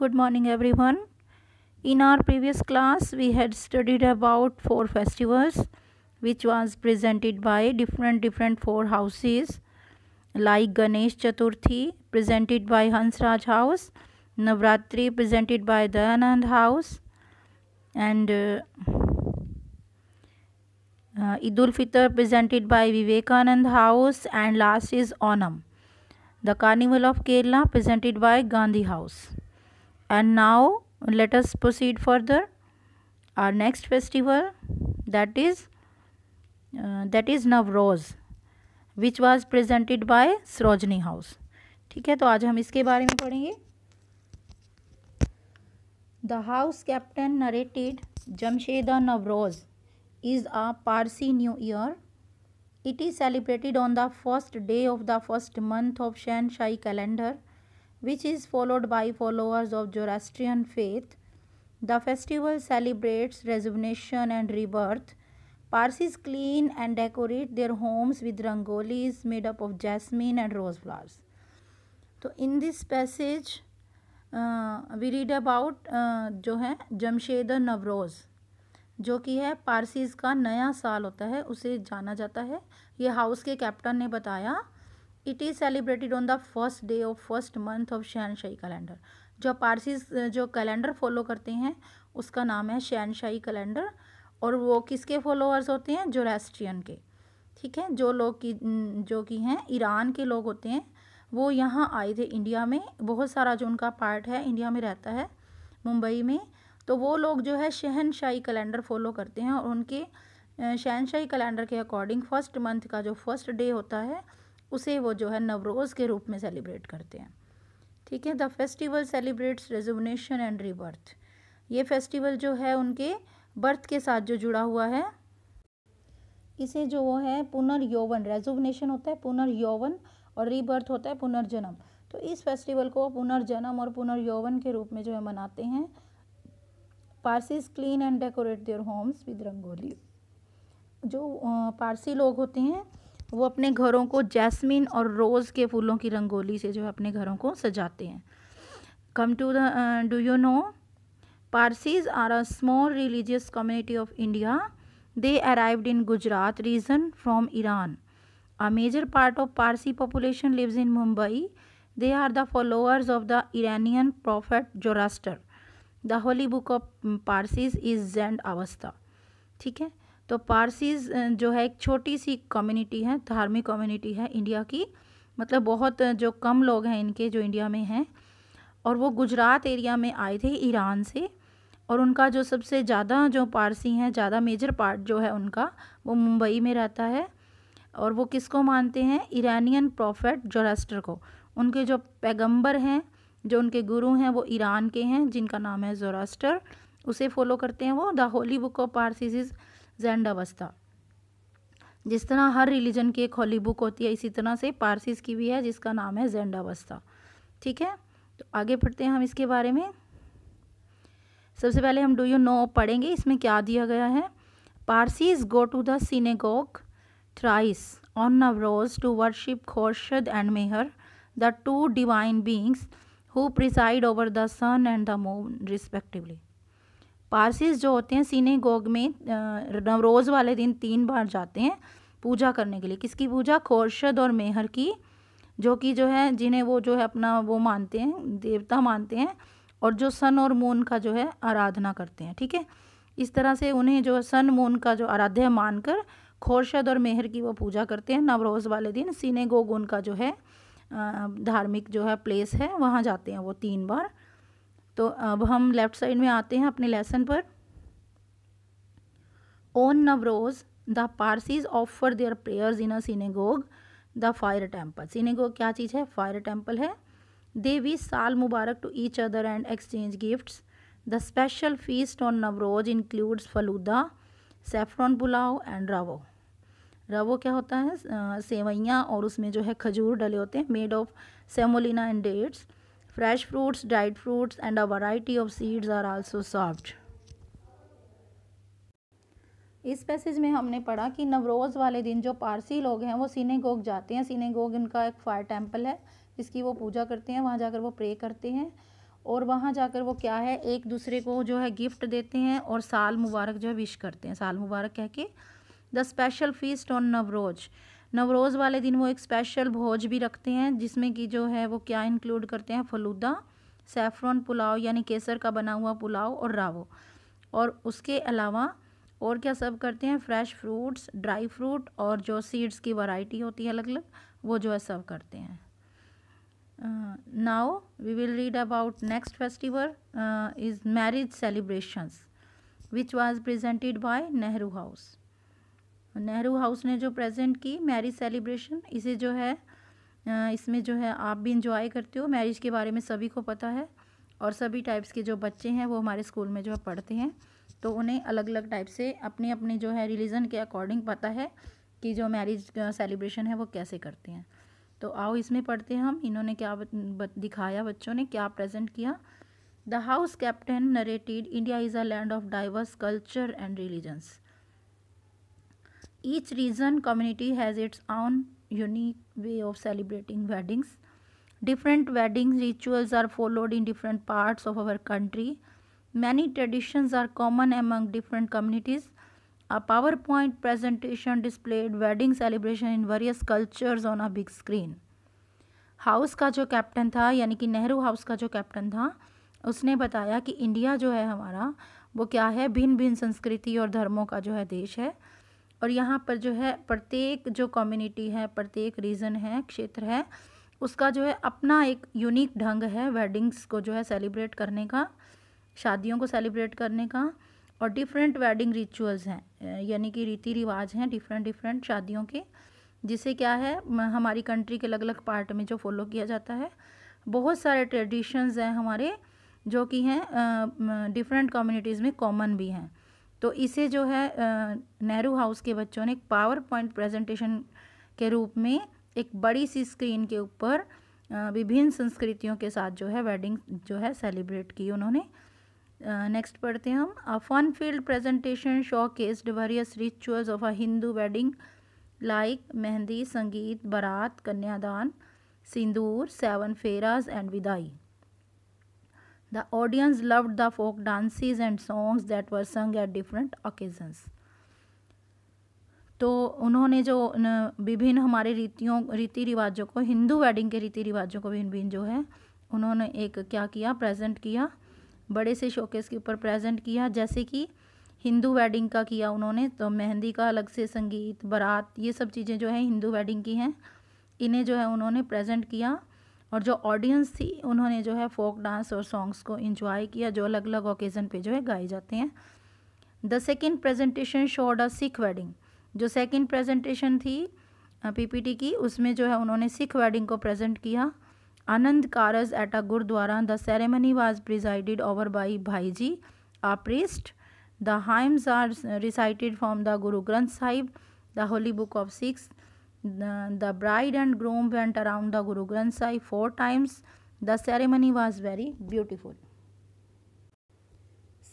good morning everyone in our previous class we had studied about four festivals which was presented by different different four houses like ganesh chaturthi presented by hansraj house navratri presented by dayanand house and uh, uh, Idul Fitr presented by Vivekanand House and last is Onam. The Carnival of Kerala presented by Gandhi House. and now let us proceed further our next festival that is uh, that is Navroz which was presented by Srojni House ठीक है तो आज हम इसके बारे में पढ़ेंगे the house captain narrated Jamsheda navroz is a parsi new year it is celebrated on the first day of the first month of Shan Shai calendar which is followed by followers of Zoroastrian faith. The festival celebrates rejuvenation and rebirth. Parsis clean and decorate their homes with rangolis made up of jasmine and rose flowers. तो in this passage we read about जो है जमशेद नवरोज़ जो कि है पारसीज़ का नया साल होता है उसे जाना जाता है ये हाउस के कैप्टन ने बताया it is celebrated on the first day of first month of Shahenshahi calendar जो पारसी जो कैलेंडर फॉलो करते हैं उसका नाम है शहनशाही कैलेंडर और वो किसके फॉलोअर्स होते हैं जोरेस्ट्रियन के ठीक है जो लोग की जो कि हैं ईरान के लोग होते हैं वो यहाँ आए थे इंडिया में बहुत सारा जो उनका पार्ट है इंडिया में रहता है मुंबई में तो वो लोग जो है शहनशाही कैलेंडर फॉलो करते हैं और उनके शहनशाही कैलेंडर के अकॉर्डिंग फर्स्ट मंथ का जो फर्स्ट डे होता है उसे वो जो है नवरोज़ के रूप में सेलिब्रेट करते हैं ठीक है the festival celebrates rejuvenation and rebirth ये फेस्टिवल जो है उनके बर्थ के साथ जो जुड़ा हुआ है इसे जो वो है पुनर्यौवन रेजुवनेशन होता है पुनर्यौवन और रीबर्थ होता है पुनर्जन्म तो इस फेस्टिवल को पुनर्जन्म और पुनर्यौवन के रूप में जो है मनाते हैं Parsis clean and decorate their homes with rangoli जो पारसी लोग होते हैं वो अपने घरों को जैस्मिन और रोज़ के फूलों की रंगोली से जो है अपने घरों को सजाते हैं come to the do you know Parsis are a small religious community of India they arrived in Gujarat region from Iran a major part of Parsi population lives in Mumbai they are the followers of the Iranian prophet Zoroaster the holy book of Parsis is Zend Avesta ठीक है तो Parsis जो है एक छोटी सी community है धार्मिक community है इंडिया की मतलब बहुत जो कम लोग हैं इनके जो इंडिया में हैं और वो गुजरात एरिया में आए थे ईरान से और उनका जो सबसे ज़्यादा जो पारसी हैं ज़्यादा मेजर पार्ट जो है उनका वो मुंबई में रहता है और वो किसको मानते हैं ईरानियन प्रॉफेट जोरास्टर को उनके जो पैगंबर हैं जो उनके गुरु हैं वो ईरान के हैं जिनका नाम है जोरास्टर उसे फॉलो करते हैं वो the holy book of Parsis Zend Avesta जिस तरह हर रिलीजन की एक हॉली बुक होती है इसी तरह से पारसीज की भी है जिसका नाम है जैंड अवस्था ठीक है तो आगे पढ़ते हैं हम इसके बारे में सबसे पहले हम डू यू नो पढ़ेंगे इसमें क्या दिया गया है Parsis go to the synagogue thrice on Navroz to worship Khorshed and Mehr the two divine beings who preside over the sun and the moon respectively Parsis जो होते हैं सीने गोग में नवरोज़ वाले दिन तीन बार जाते हैं पूजा करने के लिए किसकी पूजा खोरशद और मेहर की जो कि जो है जिन्हें वो जो है अपना वो मानते हैं देवता मानते हैं और जो सन और मून का जो है आराधना करते हैं ठीक है इस तरह से उन्हें जो सन मून का जो आराध्य मानकर खोरशद और मेहर की वो पूजा करते हैं नवरोज़ वाले दिन सीने गोग उनका जो है धार्मिक जो है प्लेस है वहाँ जाते हैं वो तीन बार तो अब हम लेफ़्ट साइड में आते हैं अपने लेसन पर on Navroz the Parsis offer their prayers in a the fire temple synagogue क्या चीज़ है फायर टेम्पल है they wish Sal Mubarak to each other and exchange gifts the special feast on Navroz includes falooda saffron pulao and ravo ravo क्या होता है सेवैयाँ और उसमें जो है खजूर डले होते हैं made of semolina and dates Fresh fruits, dried fruits, and a variety of seeds are also served. इस पैसेज में हमने पढ़ा कि नवरोज़ वाले दिन जो पारसी लोग हैं वो सिनेगोग जाते हैं सिनेगोग इनका एक फायर टेम्पल है जिसकी वो पूजा करते हैं वहाँ जाकर वो प्रे करते हैं और वहाँ जाकर वो क्या है एक दूसरे को जो है गिफ्ट देते हैं और साल मुबारक जो है विश करते हैं साल मुबारक कह के the special feast on Navroz Navroz वाले दिन वो एक स्पेशल भोज भी रखते हैं जिसमें कि जो है वो क्या इंक्लूड करते हैं फलूदा सेफ्रॉन पुलाव यानी केसर का बना हुआ पुलाव और रावो और उसके अलावा और क्या सब करते हैं फ्रेश फ्रूट्स ड्राई फ्रूट और जो सीड्स की वैरायटी होती है अलग अलग वो जो है सर्व करते हैं now we will read about next festival is marriage celebrations which was presented by Nehru house Nehru house ने जो प्रेजेंट की मैरिज सेलिब्रेशन इसे जो है इसमें जो है आप भी इंजॉय करते हो मैरिज के बारे में सभी को पता है और सभी टाइप्स के जो बच्चे हैं वो हमारे स्कूल में जो है पढ़ते हैं तो उन्हें अलग अलग टाइप से अपने अपने जो है रिलीजन के अकॉर्डिंग पता है कि जो मैरिज सेलिब्रेशन है वो कैसे करते हैं तो आओ इसमें पढ़ते हैं हम इन्होंने क्या दिखाया बच्चों ने क्या प्रेजेंट किया the house captain narrated India is a land of diverse culture and religions each region community has its own unique way of celebrating weddings different wedding rituals are followed in different parts of our country many traditions are common among different communities a powerpoint presentation displayed wedding celebration in various cultures on a big screen house का जो captain था यानी कि Nehru house का जो captain था उसने बताया कि इंडिया जो है हमारा वो क्या है भिन्न भिन्न संस्कृति और धर्मों का जो है देश है और यहाँ पर जो है प्रत्येक जो कम्युनिटी है प्रत्येक रीजन है क्षेत्र है उसका जो है अपना एक यूनिक ढंग है वेडिंग्स को जो है सेलिब्रेट करने का शादियों को सेलिब्रेट करने का और डिफरेंट वेडिंग रिचुअल्स हैं यानी कि रीति रिवाज हैं डिफरेंट डिफरेंट शादियों के जिसे क्या है हमारी कंट्री के अलग अलग पार्ट में जो फॉलो किया जाता है बहुत सारे ट्रेडिशंस हैं हमारे जो कि हैं डिफरेंट कम्युनिटीज़ में कॉमन भी हैं तो इसे जो है नेहरू हाउस के बच्चों ने एक पावर पॉइंट प्रेजेंटेशन के रूप में एक बड़ी सी स्क्रीन के ऊपर विभिन्न संस्कृतियों के साथ जो है वेडिंग जो है सेलिब्रेट की उन्होंने नेक्स्ट पढ़ते हैं हम a fun filled presentation showcased various rituals of a Hindu wedding like mehndi sangeet baraat kanyadaan sindoor seven pheras and vidaai The audience loved the folk dances and songs that were sung at different occasions. तो उन्होंने जो विभिन्न हमारे रीतियों रीति रिवाजों को हिंदू वेडिंग के रीति रिवाजों को भिन्न भिन्न जो है उन्होंने एक क्या किया प्रेजेंट किया बड़े से शोकेस के ऊपर प्रेजेंट किया जैसे कि हिंदू वेडिंग का किया उन्होंने तो मेहंदी का अलग से संगीत बारात ये सब चीज़ें जो है हिंदू वेडिंग की हैं इन्हें जो है उन्होंने प्रेजेंट किया और जो ऑडियंस थी उन्होंने जो है फोक डांस और सॉन्ग्स को इन्जॉय किया जो अलग अलग ओकेज़न पे जो है गाए जाते हैं the second presentation showed a Sikh wedding जो सेकेंड प्रेजेंटेशन थी पीपीटी की उसमें जो है उन्होंने सिख वेडिंग को प्रेजेंट किया Anand Karaj at a gurdwara the ceremony was presided over by Bhai ji a priest the hymns are recited from the Guru Granth Sahib the holy book of Sikhs the bride and groom went around the Guru Granth Sahib four times. The ceremony was very beautiful.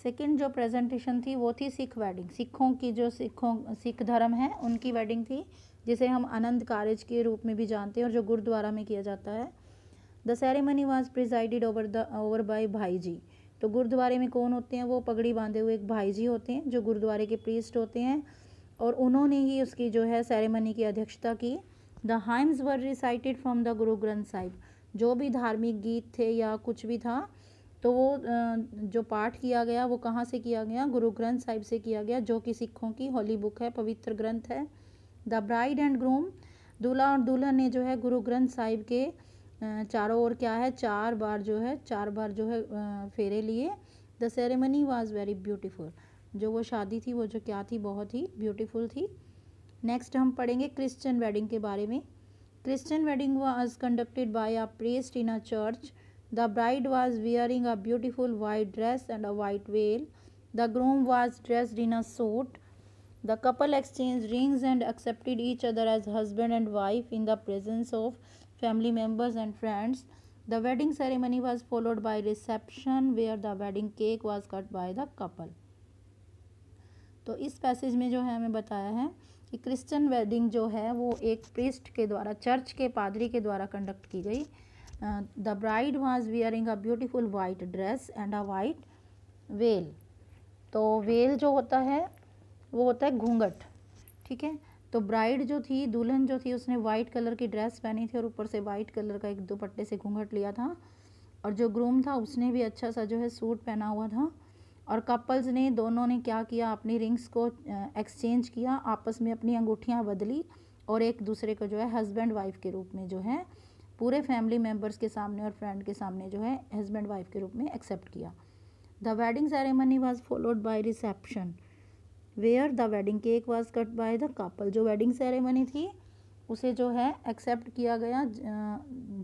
Second जो presentation थी वो थी Sikh wedding सिखों की जो सिखों सिख धर्म है उनकी वेडिंग थी जिसे हम आनंद कारज के रूप में भी जानते हैं और जो गुरुद्वारा में किया जाता है the ceremony was presided over the over by Bhai ji तो गुरुद्वारे में कौन होते हैं वो पगड़ी बांधे हुए एक भाई जी होते हैं जो गुरुद्वारे के प्रीस्ट होते हैं और उन्होंने ही उसकी जो है सेरेमनी की अध्यक्षता की the hymns were recited from the Guru Granth Sahib जो भी धार्मिक गीत थे या कुछ भी था तो वो जो पाठ किया गया वो कहाँ से किया गया गुरु ग्रंथ साहिब से किया गया जो कि सिखों की होली बुक है पवित्र ग्रंथ है द ब्राइड एंड ग्रूम दूल्हा और दुल्हन ने जो है गुरु ग्रंथ साहिब के चारों ओर क्या है चार बार जो है चार बार जो है फेरे लिए the ceremony was very beautiful जो वो शादी थी वो जो क्या थी बहुत ही ब्यूटीफुल थी नेक्स्ट हम पढ़ेंगे क्रिश्चियन वेडिंग के बारे में Christian wedding was conducted by a priest in a church the bride was wearing a beautiful white dress and a white veil the groom was dressed in a suit the couple exchange rings and accepted each other as husband and wife in the presence of family members and friends the wedding ceremony was followed by reception where the wedding cake was cut by the couple तो इस passage में जो है हमें बताया है कि Christian wedding जो है वो एक प्रिस्ट के द्वारा चर्च के पादरी के द्वारा कंडक्ट की गई the bride was wearing a beautiful white dress and a white veil तो वेल जो होता है वो होता है घूंघट ठीक है तो ब्राइड जो थी दुल्हन जो थी उसने वाइट कलर की ड्रेस पहनी थी और ऊपर से वाइट कलर का एक दुपट्टे से घूंघट लिया था और जो ग्रूम था उसने भी अच्छा सा जो है सूट पहना हुआ था और कपल्स ने दोनों ने क्या किया अपनी रिंग्स को एक्सचेंज किया आपस में अपनी अंगूठियाँ बदली और एक दूसरे को जो है हस्बैंड वाइफ के रूप में जो है पूरे फैमिली मेम्बर्स के सामने और फ्रेंड के सामने जो है हस्बैंड वाइफ के रूप में एक्सेप्ट किया the wedding ceremony was followed by reception where the wedding cake was cut by the couple जो वेडिंग सेरेमनी थी उसे जो है एक्सेप्ट किया गया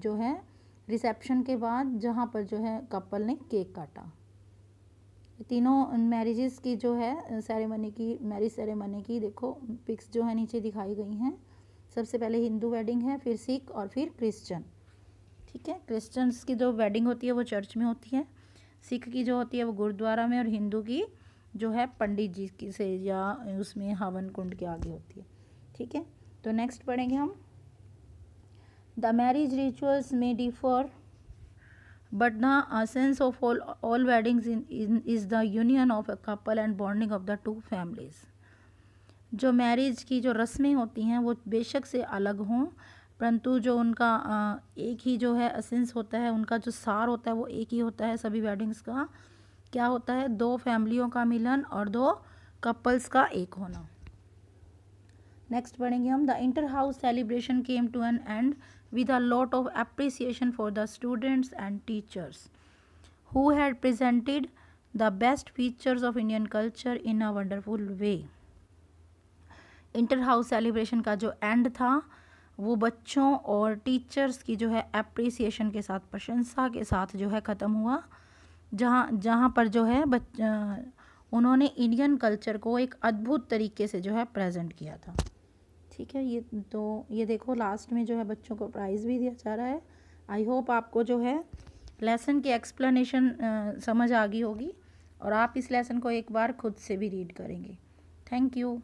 जो है रिसेप्शन के बाद जहाँ पर जो है कपल ने केक काटा तीनों मैरिजेस की जो है सेरेमनी की मैरिज सेरेमनी की देखो पिक्स जो है नीचे दिखाई गई हैं सबसे पहले हिंदू वेडिंग है फिर सिख और फिर क्रिश्चन ठीक है क्रिश्चियंस की जो वेडिंग होती है वो चर्च में होती है सिख की जो होती है वो गुरुद्वारा में और हिंदू की जो है पंडित जी की से या उसमें हवन कुंड के आगे होती है ठीक है तो नेक्स्ट पढ़ेंगे हम द मैरिज रिचुअल्स में differ but the essence of all all weddings in, in is the union of a couple and bonding of the two families जो मैरिज की जो रस्में होती हैं वो बेशक से अलग हों परंतु जो उनका एक ही जो है असेंस होता है उनका जो सार होता है वो एक ही होता है सभी वेडिंग्स का क्या होता है दो फैमिलियों का मिलन और दो कपल्स का एक होना नेक्स्ट पढ़ेंगे हम the inter house celebration came to an end with a lot of appreciation for the students and teachers who had presented the best features of Indian culture in a wonderful way inter house celebration का जो and था वो बच्चों और teachers की जो है appreciation के साथ प्रशंसा के साथ जो है ख़त्म हुआ जहाँ जहाँ पर जो है बच उन्होंने इंडियन कल्चर को एक अद्भुत तरीके से जो है प्रेजेंट किया था ठीक है ये तो ये देखो लास्ट में जो है बच्चों को प्राइज़ भी दिया जा रहा है आई होप आपको जो है लेसन की एक्सप्लेनेशन समझ आ गई होगी और आप इस लेसन को एक बार खुद से भी रीड करेंगे थैंक यू